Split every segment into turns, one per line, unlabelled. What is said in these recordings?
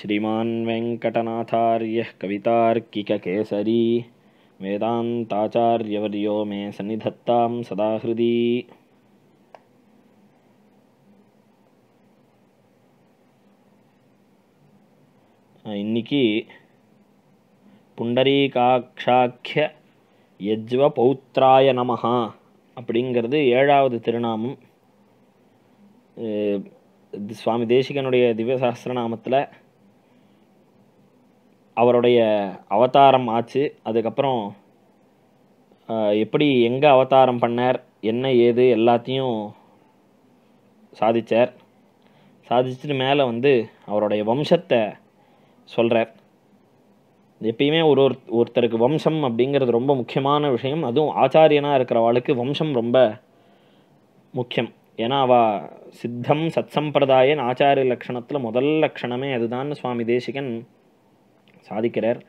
ஸ்ரீமான் वेङ्कटनाथार्यः கவிதார்க்கிக கேசரி मे सन्निधत्तां सदा हृदि இன்னைக்கு புண்டரீகாட்சாக்கிய யஜ்வ பௌத்ராய நமஹா அப்படிங்கிறது ஏழாவது திருநாமம் சுவாமி தேசிகனுடைய திவ்யசாஸ்திரநாமத்தில் அவருடைய அவதாரம் ஆச்சு அதுக்கப்புறம் எப்படி எங்கே அவதாரம் பண்ணார் என்ன ஏது எல்லாத்தையும் சாதித்தார் சாதிச்சுட்டு மேலே வந்து அவருடைய வம்சத்தை சொல்கிறார் எப்பயுமே ஒரு ஒரு ஒருத்தருக்கு வம்சம் அப்படிங்கிறது ரொம்ப முக்கியமான விஷயம் அதுவும் ஆச்சாரியனாக இருக்கிறவாளுக்கு வம்சம் ரொம்ப முக்கியம் ஏன்னா அவா சித்தம் சத்சம்பிரதாயன் ஆச்சாரிய லக்ஷணத்தில் முதல் லக்ஷணமே அதுதான் சுவாமி தேசிகன் சாதிக்கிறார்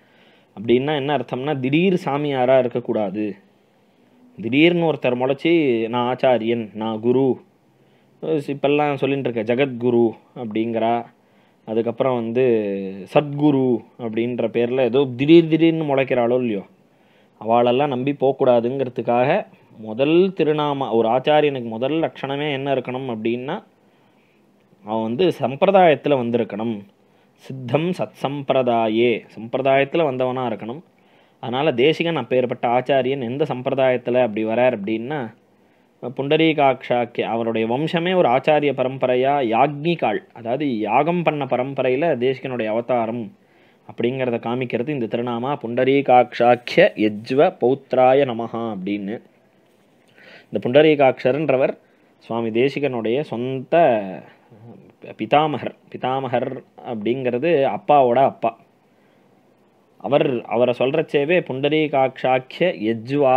அப்படின்னா என்ன அர்த்தம்னா திடீர் சாமியாராக இருக்கக்கூடாது திடீர்னு ஒருத்தர் முளைச்சி நான் ஆச்சாரியன் நான் குரு இப்பெல்லாம் சொல்லிகிட்டு இருக்க ஜெகத்குரு அப்படிங்கிறா அதுக்கப்புறம் வந்து சத்குரு அப்படின்ற பேரில் ஏதோ திடீர் திடீர்னு முளைக்கிறாளோ இல்லையோ அவளெல்லாம் நம்பி போகக்கூடாதுங்கிறதுக்காக முதல் திருநாமா ஒரு ஆச்சாரியனுக்கு முதல் லட்சணமே என்ன இருக்கணும் அப்படின்னா அவன் வந்து சம்பிரதாயத்தில் வந்திருக்கணும் சித்தம் சத் சம்பிரதாயே சம்பிரதாயத்தில் வந்தவனாக இருக்கணும் அதனால் தேசிகன் அப்பேற்பட்ட ஆச்சாரியன் எந்த சம்பிரதாயத்தில் அப்படி வரார் அப்படின்னா புண்டரீகாட்சாக்கிய அவருடைய வம்சமே ஒரு ஆச்சாரிய பரம்பரையாக யாக்னிகாள் அதாவது யாகம் பண்ண பரம்பரையில் தேசிகனுடைய அவதாரம் அப்படிங்கிறத காமிக்கிறது இந்த திருநாமா புண்டரீகாட்சாக்கிய யஜ்வ பௌத்ராய நமஹா அப்படின்னு இந்த புண்டரீகாட்சர்ன்றவர் சுவாமி தேசிகனுடைய சொந்த பிதாமகர் பிதாமகர் அப்படிங்கிறது அப்பாவோட அப்பா அவர் அவரை சொல்கிறச்சேவே புண்டரீகாட்சாக்கிய எஜ்வா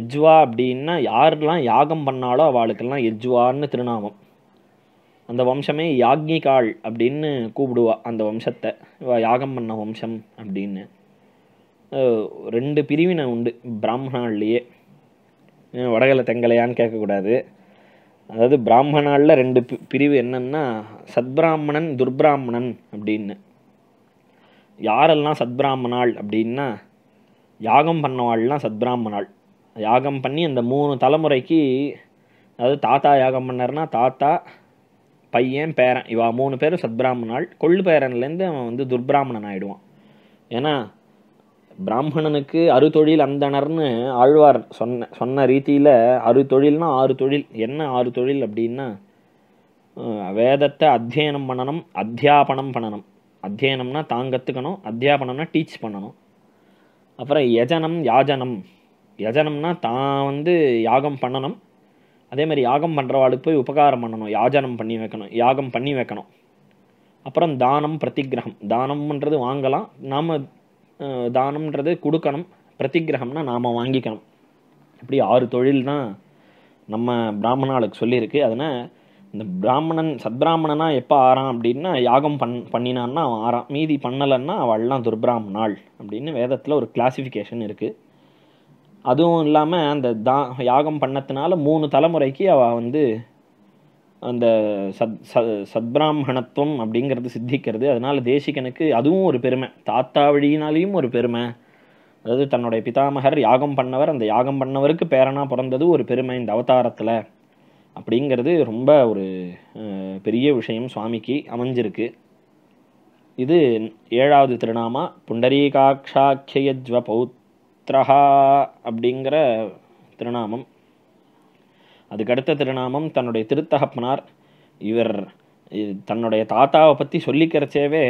எஜ்வா அப்படின்னா யாரெல்லாம் யாகம் பண்ணாலோ அவளுக்கெல்லாம் எஜ்வான்னு திருநாமம் அந்த வம்சமே யாக்னிகாள் அப்படின்னு கூப்பிடுவா அந்த வம்சத்தை யாகம் பண்ண வம்சம் அப்படின்னு ரெண்டு பிரிவினை உண்டு பிராமணாள்லேயே வடகலை தெங்கலையான்னு கேட்கக்கூடாது அதாவது பிராமணாலில் ரெண்டு பிரிவு என்னன்னா சத்பிராமணன் துர்பிராமணன் அப்படின்னு யாரெல்லாம் சத்பிராமணாள் அப்படின்னா யாகம் பண்ணவாள்லாம் சத்பிராமணாள் யாகம் பண்ணி அந்த மூணு தலைமுறைக்கு அதாவது தாத்தா யாகம் பண்ணார்னா தாத்தா பையன் பேரன் இவா மூணு பேரும் சத்பிராமணாள் கொள்ளு பேரன்லேருந்து அவன் வந்து துர்பிராமணன் ஆகிடுவான் ஏன்னா பிராமணனுக்கு அறுதொழில் அந்தணர்னு ஆழ்வார் சொன்ன சொன்ன ரீதியில் அறுதொழில்னா ஆறு தொழில் என்ன ஆறு தொழில் அப்படின்னா வேதத்தை அத்தியனம் பண்ணணும் அத்தியாபனம் பண்ணணும் அத்தியனம்னா தான் கற்றுக்கணும் அத்தியாபனம்னா டீச் பண்ணணும் அப்புறம் யஜனம் யாஜனம் யஜனம்னா தான் வந்து யாகம் பண்ணணும் அதே மாதிரி யாகம் பண்ணுறவாளுக்கு போய் உபகாரம் பண்ணணும் யாஜனம் பண்ணி வைக்கணும் யாகம் பண்ணி வைக்கணும் அப்புறம் தானம் பிரதிகிரகம் தானம்ன்றது வாங்கலாம் நாம் தானம்ன்றது கொடுக்கணும் பிரதிகிரகம்னா நாம் வாங்கிக்கணும் இப்படி ஆறு தொழில் தான் நம்ம பிராமணாளுக்கு சொல்லியிருக்கு அதனால் இந்த பிராமணன் சத்பிராமணனாக எப்போ ஆறான் அப்படின்னா யாகம் பண் பண்ணினான்னா அவன் ஆறான் மீதி பண்ணலைன்னா அவள்லாம் துர்பிராமணாள் அப்படின்னு வேதத்தில் ஒரு கிளாசிஃபிகேஷன் இருக்குது அதுவும் இல்லாமல் அந்த தா யாகம் பண்ணத்தினால மூணு தலைமுறைக்கு அவள் வந்து அந்த சத் ச சத்பிராமணத்துவம் அப்படிங்கிறது சித்திக்கிறது அதனால் தேசிகனுக்கு அதுவும் ஒரு பெருமை தாத்தா வழியினாலேயும் ஒரு பெருமை அதாவது தன்னுடைய பிதாமகர் யாகம் பண்ணவர் அந்த யாகம் பண்ணவருக்கு பேரனாக பிறந்தது ஒரு பெருமை இந்த அவதாரத்தில் அப்படிங்கிறது ரொம்ப ஒரு பெரிய விஷயம் சுவாமிக்கு அமைஞ்சிருக்கு இது ஏழாவது திருநாமா புண்டரீகாட்சாட்சயஜ்வ பௌத்ரஹா அப்படிங்கிற திருநாமம் அதுக்கடுத்த திருநாமம் தன்னுடைய திருத்தகப்பனார் இவர் தன்னுடைய தாத்தாவை பற்றி சொல்லிக்கிறச்சேவே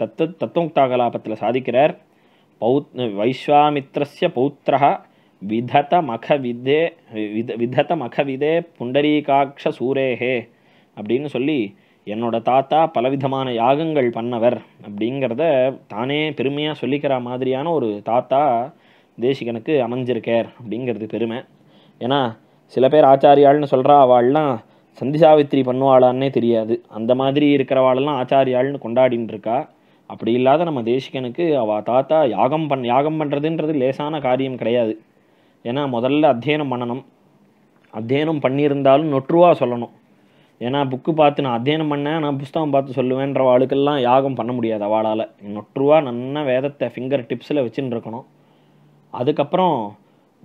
தத்து தத்துவமுக்தா கலாபத்தில் சாதிக்கிறார் பௌத் வைஸ்வாமித்ரஸ்ய பௌத்திரா விதத மக விதே வித விதத மக விதே புண்டரீகாட்ச சூரேஹே அப்படின்னு சொல்லி என்னோட தாத்தா பலவிதமான யாகங்கள் பண்ணவர் அப்படிங்கிறத தானே பெருமையாக சொல்லிக்கிற மாதிரியான ஒரு தாத்தா தேசிகனுக்கு அமைஞ்சிருக்கார் அப்படிங்கிறது பெருமை ஏன்னா சில பேர் ஆச்சாரியாள்னு சொல்கிறா அவள்லாம் சந்தி சாவித்திரி பண்ணுவாளான்னே தெரியாது அந்த மாதிரி இருக்கிறவாளெல்லாம் ஆச்சாரியாள்னு கொண்டாடின்னு இருக்கா அப்படி இல்லாத நம்ம தேசிகனுக்கு அவள் தாத்தா யாகம் பண் யாகம் பண்ணுறதுன்றது லேசான காரியம் கிடையாது ஏன்னா முதல்ல அத்தியனம் பண்ணணும் அத்தியனம் பண்ணியிருந்தாலும் நொற்றுவா சொல்லணும் ஏன்னா புக்கு பார்த்து நான் அத்தியனம் பண்ணேன் நான் புஸ்தகம் பார்த்து சொல்லுவேன்ற ஆளுக்கெல்லாம் யாகம் பண்ண முடியாது அவளால் நொற்றுவா நன்னா வேதத்தை ஃபிங்கர் டிப்ஸில் வச்சுன்னு இருக்கணும் அதுக்கப்புறம்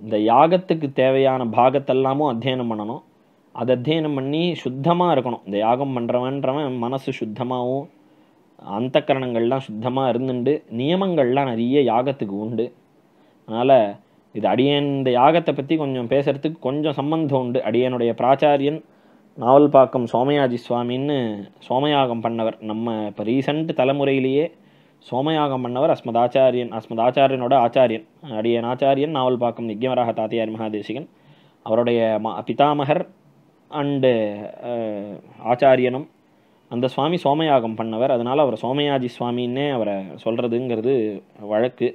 இந்த யாகத்துக்கு தேவையான பாகத்தெல்லாமும் அத்தியனம் பண்ணணும் அதை அத்தியனம் பண்ணி சுத்தமாக இருக்கணும் இந்த யாகம் பண்ணுறவன்றவன் மனசு சுத்தமாகவும் அந்த கரணங்கள்லாம் சுத்தமாக இருந்துண்டு நியமங்கள்லாம் நிறைய யாகத்துக்கு உண்டு அதனால் இது அடியன் இந்த யாகத்தை பற்றி கொஞ்சம் பேசுகிறதுக்கு கொஞ்சம் சம்பந்தம் உண்டு அடியனுடைய பிராச்சாரியன் நாவல்பாக்கம் சோமயாஜி சுவாமின்னு சோமயாகம் பண்ணவர் நம்ம இப்போ ரீசண்ட் தலைமுறையிலேயே சோமயாகம் பண்ணவர் அஸ்மதாச்சாரியன் அஸ்மதாச்சாரியனோட ஆச்சாரியன் அடியன் ஆச்சாரியன் நாவல் பார்க்கும் நிக்யமராக தாத்தியார் மகாதேசிகன் அவருடைய ம பிதாமகர் அண்டு ஆச்சாரியனும் அந்த சுவாமி சோமயாகம் பண்ணவர் அதனால் அவர் சோமயாஜி சுவாமின்னே அவரை சொல்கிறதுங்கிறது வழக்கு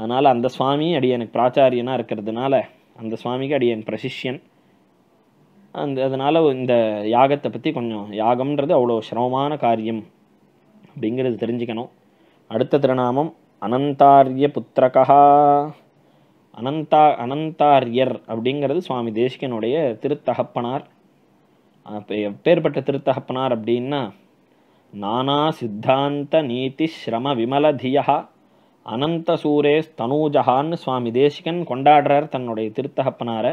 அதனால் அந்த சுவாமி அடியனுக்கு பிராச்சாரியனாக இருக்கிறதுனால அந்த சுவாமிக்கு அடியன் பிரசிஷ்யன் அந்த அதனால் இந்த யாகத்தை பற்றி கொஞ்சம் யாகம்ன்றது அவ்வளோ சிரமமான காரியம் அப்படிங்கிறது தெரிஞ்சுக்கணும் அடுத்த திருநாமம் அனந்தாரிய புத்திரகா அனந்தா அனந்தாரியர் அப்படிங்கிறது சுவாமி தேசிகனுடைய திருத்தகப்பனார் பேர்பட்ட திருத்தகப்பனார் அப்படின்னா நானா சித்தாந்த நீதி ஸ்ரம விமலதியா அனந்த சூரேஷ் தனூஜஹான்னு சுவாமி தேசிகன் கொண்டாடுறார் தன்னுடைய திருத்தகப்பனாரை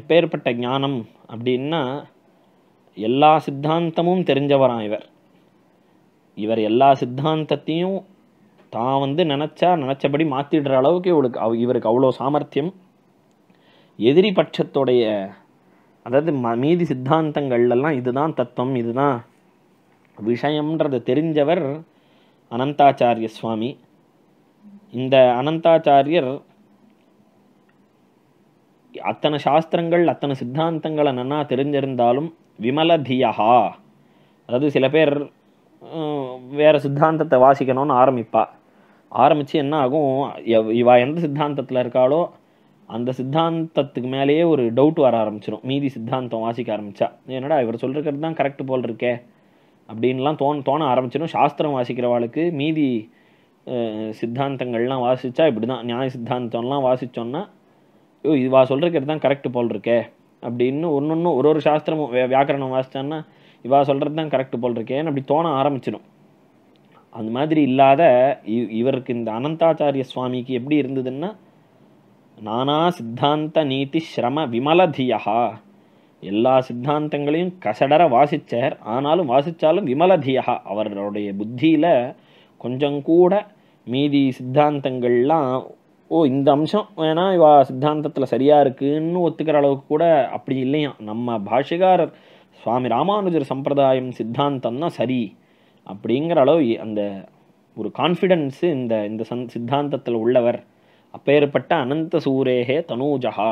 எப்பேற்பட்ட ஞானம் அப்படின்னா எல்லா சித்தாந்தமும் தெரிஞ்சவரான் இவர் இவர் எல்லா சித்தாந்தத்தையும் தான் வந்து நினச்சா நினச்சபடி மாற்றிடுற அளவுக்கு இவளுக்கு அவ் இவருக்கு அவ்வளோ சாமர்த்தியம் எதிரி பட்சத்துடைய அதாவது ம மீதி சித்தாந்தங்கள்லாம் இதுதான் தத்துவம் இதுதான் விஷயம்ன்றதை தெரிஞ்சவர் அனந்தாச்சாரிய சுவாமி இந்த அனந்தாச்சாரியர் அத்தனை சாஸ்திரங்கள் அத்தனை சித்தாந்தங்களை நன்னா தெரிஞ்சிருந்தாலும் விமலதியா அதாவது சில பேர் வேறு சித்தாந்தத்தை வாசிக்கணும்னு ஆரம்பிப்பா ஆரம்பித்து என்ன ஆகும் இவா எந்த சித்தாந்தத்தில் இருக்காளோ அந்த சித்தாந்தத்துக்கு மேலேயே ஒரு டவுட் வர ஆரம்பிச்சிடும் மீதி சித்தாந்தம் வாசிக்க ஆரம்பித்தா என்னடா இவர் சொல்லிருக்கிறது தான் கரெக்ட் போல் இருக்கே அப்படின்லாம் தோண தோண ஆரம்பிச்சிடும் சாஸ்திரம் வாசிக்கிறவாளுக்கு மீதி சித்தாந்தங்கள்லாம் வாசித்தா இப்படி தான் நியாய சித்தாந்தம்லாம் வாசித்தோன்னா ஓ இதுவா சொல்லிருக்கிறது தான் கரெக்ட் போல் இருக்கே அப்படின்னு ஒன்று ஒன்று ஒரு ஒரு சாஸ்திரமும் வியாக்கரணம் வாசித்தான்னா இவா சொல்கிறது தான் கரெக்ட் போல் இருக்கேன்னு அப்படி தோண ஆரம்பிச்சிடும் அந்த மாதிரி இல்லாத இவருக்கு இந்த அனந்தாச்சாரிய சுவாமிக்கு எப்படி இருந்ததுன்னா நானா சித்தாந்த நீதி ஸ்ரம விமலதியா எல்லா சித்தாந்தங்களையும் கசடர வாசித்தார் ஆனாலும் வாசித்தாலும் விமலதியா அவருடைய புத்தியில் கொஞ்சம் கூட மீதி சித்தாந்தங்கள்லாம் ஓ இந்த அம்சம் வேணால் இவா சித்தாந்தத்தில் சரியாக இருக்குன்னு ஒத்துக்கிற அளவுக்கு கூட அப்படி இல்லையாம் நம்ம பாஷிகாரர் சுவாமி ராமானுஜர் சம்பிரதாயம் சித்தாந்தம்னா சரி அப்படிங்கிற அளவு அந்த ஒரு கான்ஃபிடென்ஸு இந்த இந்த சந் சித்தாந்தத்தில் உள்ளவர் அப்பேற்பட்ட அனந்த சூரேகே தனூஜா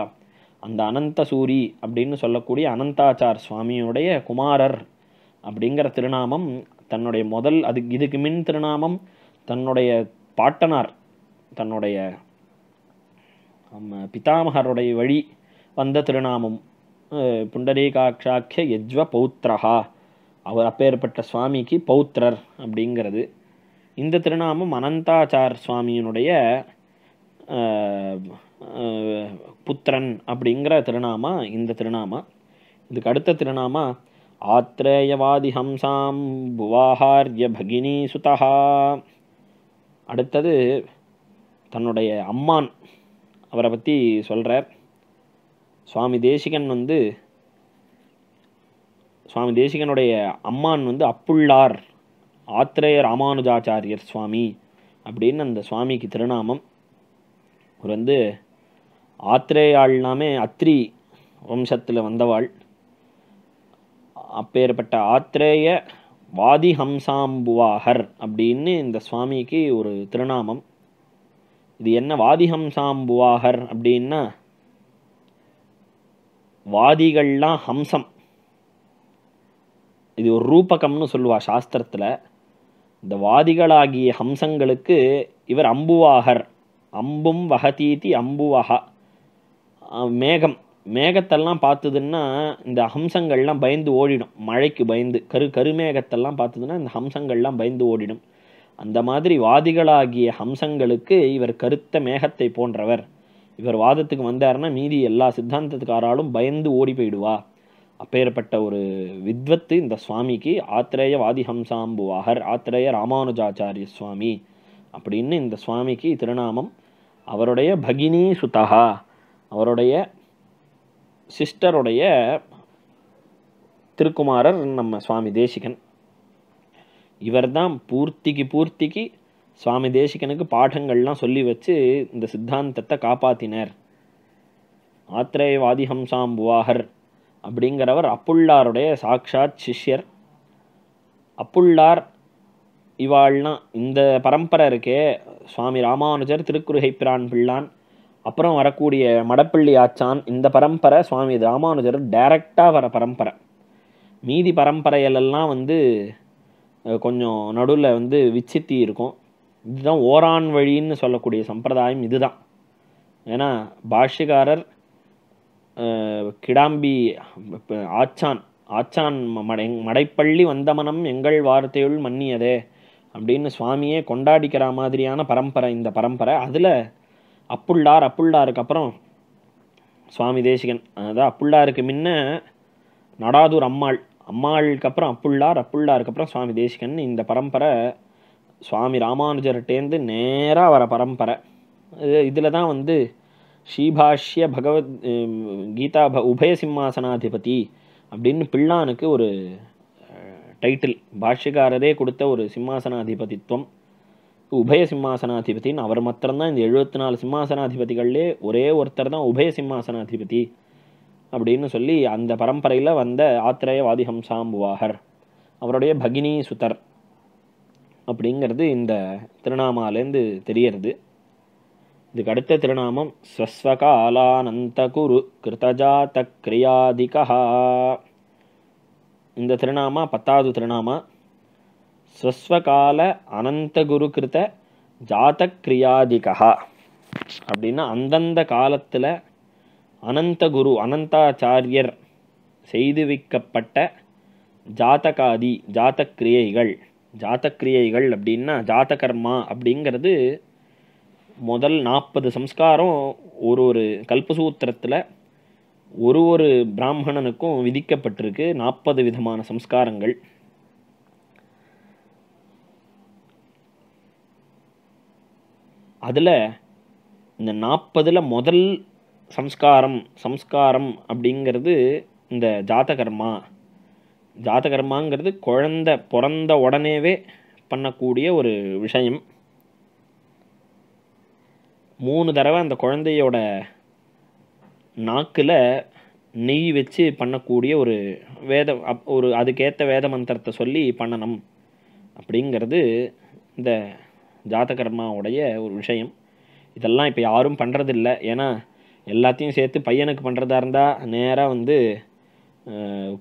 அந்த அனந்த சூரி அப்படின்னு சொல்லக்கூடிய அனந்தாச்சார் சுவாமியுடைய குமாரர் அப்படிங்கிற திருநாமம் தன்னுடைய முதல் அது இதுக்கு மின் திருநாமம் தன்னுடைய பாட்டனார் தன்னுடைய பிதாமகருடைய வழி வந்த திருநாமம் புண்டரீகாட்சாக்கிய யஜ்வ பௌத்ரஹா அவர் அப்பேற்பட்ட சுவாமிக்கு பௌத்ரர் அப்படிங்கிறது இந்த திருநாமம் அனந்தாச்சார் சுவாமியினுடைய புத்திரன் அப்படிங்கிற திருநாமா இந்த திருநாமா இதுக்கு அடுத்த திருநாமா ஆத்ரேயவாதி ஹம்சாம் புவாஹார்ய பகினி சுதா அடுத்தது தன்னுடைய அம்மான் அவரை பற்றி சொல்கிறார் சுவாமி தேசிகன் வந்து சுவாமி தேசிகனுடைய அம்மான் வந்து அப்புள்ளார் ஆத்திரேய ராமானுஜாச்சாரியர் சுவாமி அப்படின்னு அந்த சுவாமிக்கு திருநாமம் இவர் வந்து ஆத்திரேயாள்னாமே அத்ரி வம்சத்தில் வந்தவாள் அப்பேற்பட்ட ஆத்திரேய வாதி ஹம்சாம்புவாகர் அப்படின்னு இந்த சுவாமிக்கு ஒரு திருநாமம் இது என்ன வாதிஹம்சாம்புவாகர் அப்படின்னா வாதிகள்லாம் ஹம்சம் இது ஒரு ரூபகம்னு சொல்லுவா சாஸ்திரத்தில் இந்த வாதிகளாகிய ஹம்சங்களுக்கு இவர் அம்புவாகர் அம்பும் வகதீதி அம்புவகா மேகம் மேகத்தெல்லாம் பார்த்ததுன்னா இந்த ஹம்சங்கள்லாம் பயந்து ஓடிடும் மழைக்கு பயந்து கரு கருமேகத்தெல்லாம் பார்த்ததுன்னா இந்த ஹம்சங்கள்லாம் பயந்து ஓடிடும் அந்த மாதிரி வாதிகளாகிய ஹம்சங்களுக்கு இவர் கருத்த மேகத்தை போன்றவர் இவர் வாதத்துக்கு வந்தார்னா மீதி எல்லா சித்தாந்தத்துக்காராலும் பயந்து ஓடி போயிடுவா அப்பேற்பட்ட ஒரு வித்வத்து இந்த சுவாமிக்கு ஆத்திரேய வாதிஹம்சாம்புவாகர் ஆத்திரேய ராமானுஜாச்சாரிய சுவாமி அப்படின்னு இந்த சுவாமிக்கு திருநாமம் அவருடைய பகினி சுதா அவருடைய சிஸ்டருடைய திருக்குமாரர் நம்ம சுவாமி தேசிகன் இவர் தான் பூர்த்திக்கு பூர்த்திக்கு சுவாமி தேசிகனுக்கு பாடங்கள்லாம் சொல்லி வச்சு இந்த சித்தாந்தத்தை காப்பாத்தினர் ஆத்திரேவாதிஹம்சாம் புவாகர் அப்படிங்கிறவர் அப்புள்ளாருடைய சாட்சாத் சிஷ்யர் அப்புள்ளார் இவாள்னா இந்த பரம்பரை இருக்கே சுவாமி ராமானுஜர் திருக்குறுகை பிரான் பிள்ளான் அப்புறம் வரக்கூடிய மடப்பள்ளி ஆச்சான் இந்த பரம்பரை சுவாமி ராமானுஜர் டைரக்டாக வர பரம்பரை மீதி பரம்பரையிலெல்லாம் வந்து கொஞ்சம் நடுவில் வந்து விச்சித்தி இருக்கும் இதுதான் ஓரான் வழின்னு சொல்லக்கூடிய சம்பிரதாயம் இதுதான் ஏன்னா பாஷ்யக்காரர் கிடாம்பி ஆச்சான் ஆச்சான் மடை மடைப்பள்ளி வந்தமனம் எங்கள் வார்த்தையுள் மன்னியதே அப்படின்னு சுவாமியே கொண்டாடிக்கிற மாதிரியான பரம்பரை இந்த பரம்பரை அதில் அப்புள்ளார் அப்புள்ளாருக்கு அப்புறம் சுவாமி தேசிகன் அதாவது அப்புள்ளாருக்கு முன்ன நடாதூர் அம்மாள் அம்மாளுக்கு அப்புறம் அப்புள்ளார் அப்புள்ளாருக்கு அப்புறம் சுவாமி தேசிகன் இந்த பரம்பரை சுவாமி ராமானுஜர்கிட்டேருந்து நேராக வர பரம்பரை இது இதில் தான் வந்து ஸ்ரீபாஷ்ய பகவத் கீதா ப உபய சிம்மாசனாதிபதி அப்படின்னு பிள்ளானுக்கு ஒரு டைட்டில் பாஷ்யக்காரரே கொடுத்த ஒரு சிம்மாசனாதிபதித்துவம் உபய சிம்மாசனாதிபதின்னு அவர் மாத்திரம்தான் இந்த எழுபத்தி நாலு சிம்மாசனாதிபதிகள்லே ஒரே ஒருத்தர் தான் உபய சிம்மாசனாதிபதி அப்படின்னு சொல்லி அந்த பரம்பரையில் வந்த ஆத்திரேய வாதிஹம்சாம்புவாகர் அவருடைய பகினி சுதர் அப்படிங்கிறது இந்த திருநாமாலேருந்து தெரியறது இதுக்கு அடுத்த திருநாமம் ஸ்வஸ்வகாலானந்த குரு கிருத்தஜாத கிரியாதிகா இந்த திருநாமா பத்தாவது திருநாமா ஸ்வஸ்வகால அனந்தகுரு கிருத்த ஜாத கிரியாதிகா அப்படின்னா அந்தந்த காலத்தில் அனந்தகுரு அனந்தாச்சாரியர் செய்து வைக்கப்பட்ட ஜாதகாதி ஜாத கிரியைகள் ஜாத்தக்கிரியைகள் அப்படின்னா ஜாதகர்மா அப்படிங்கிறது முதல் நாற்பது சம்ஸ்காரம் ஒரு ஒரு கல்பசூத்திரத்தில் ஒரு ஒரு பிராமணனுக்கும் விதிக்கப்பட்டிருக்கு நாற்பது விதமான சம்ஸ்காரங்கள் அதில் இந்த நாற்பதில் முதல் சம்ஸ்காரம் சம்ஸ்காரம் அப்படிங்கிறது இந்த ஜாதகர்மா ஜாதகர்மாங்கிறது குழந்த பிறந்த உடனேவே பண்ணக்கூடிய ஒரு விஷயம் மூணு தடவை அந்த குழந்தையோட நாக்கில் நெய் வச்சு பண்ணக்கூடிய ஒரு வேத அப் ஒரு அதுக்கேற்ற வேத மந்திரத்தை சொல்லி பண்ணணும் அப்படிங்கிறது இந்த ஜாதகர்மாவுடைய ஒரு விஷயம் இதெல்லாம் இப்போ யாரும் பண்ணுறதில்ல ஏன்னா எல்லாத்தையும் சேர்த்து பையனுக்கு பண்ணுறதா இருந்தால் நேராக வந்து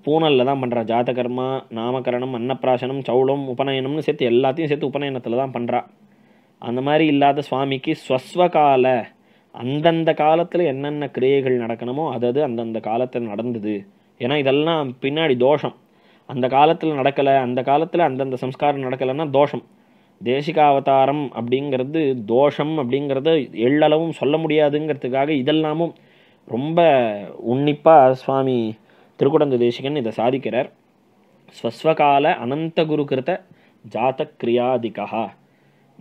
பூனலில் தான் பண்ணுறான் ஜாதகர்மா நாமகரணம் அன்னப்பிராசனம் சவுளம் உபநயனம்னு சேர்த்து எல்லாத்தையும் சேர்த்து உபநயனத்தில் தான் பண்ணுறா அந்த மாதிரி இல்லாத சுவாமிக்கு ஸ்வஸ்வகால அந்தந்த காலத்தில் என்னென்ன கிரியைகள் நடக்கணுமோ அது அந்தந்த காலத்தில் நடந்தது ஏன்னா இதெல்லாம் பின்னாடி தோஷம் அந்த காலத்தில் நடக்கலை அந்த காலத்தில் அந்தந்த சம்ஸ்காரம் நடக்கலைன்னா தோஷம் தேசிகாவதாரம் அப்படிங்கிறது தோஷம் அப்படிங்கிறத எள்ளளவும் சொல்ல முடியாதுங்கிறதுக்காக இதெல்லாமும் ரொம்ப உன்னிப்பாக சுவாமி திருக்குடந்த தேசிகன் இதை சாதிக்கிறார் ஸ்வஸ்வகால அனந்த குரு கிருத்த ஜாத்தக்கிரியாதிகா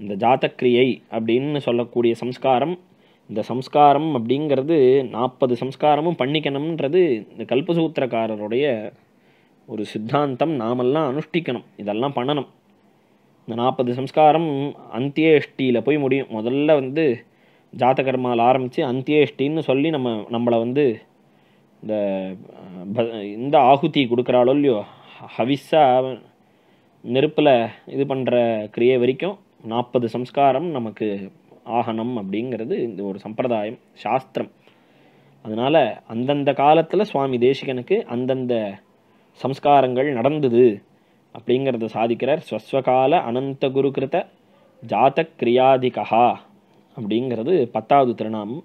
இந்த ஜாதக்கிரியை அப்படின்னு சொல்லக்கூடிய சம்ஸ்காரம் இந்த சம்ஸ்காரம் அப்படிங்கிறது நாற்பது சம்ஸ்காரமும் பண்ணிக்கணும்ன்றது இந்த கல்பசூத்திரக்காரருடைய ஒரு சித்தாந்தம் நாமெல்லாம் அனுஷ்டிக்கணும் இதெல்லாம் பண்ணணும் இந்த நாற்பது சம்ஸ்காரம் அந்தியேஷ்டியில் போய் முடியும் முதல்ல வந்து ஜாத்தகர்மாவில் ஆரம்பித்து அந்தியேஷ்டின்னு சொல்லி நம்ம நம்மளை வந்து இந்த இந்த ஆகுதி கொடுக்குறாளோ இல்லையோ ஹவிஸாக நெருப்பில் இது பண்ணுற கிரியை வரைக்கும் நாற்பது சம்ஸ்காரம் நமக்கு ஆகணும் அப்படிங்கிறது இந்த ஒரு சம்பிரதாயம் சாஸ்திரம் அதனால் அந்தந்த காலத்தில் சுவாமி தேசிகனுக்கு அந்தந்த சம்ஸ்காரங்கள் நடந்தது அப்படிங்கிறத சாதிக்கிறார் ஸ்வஸ்வகால அனந்த குரு கிருத ஜாத கிரியாதிகா அப்படிங்கிறது பத்தாவது திருநாமம்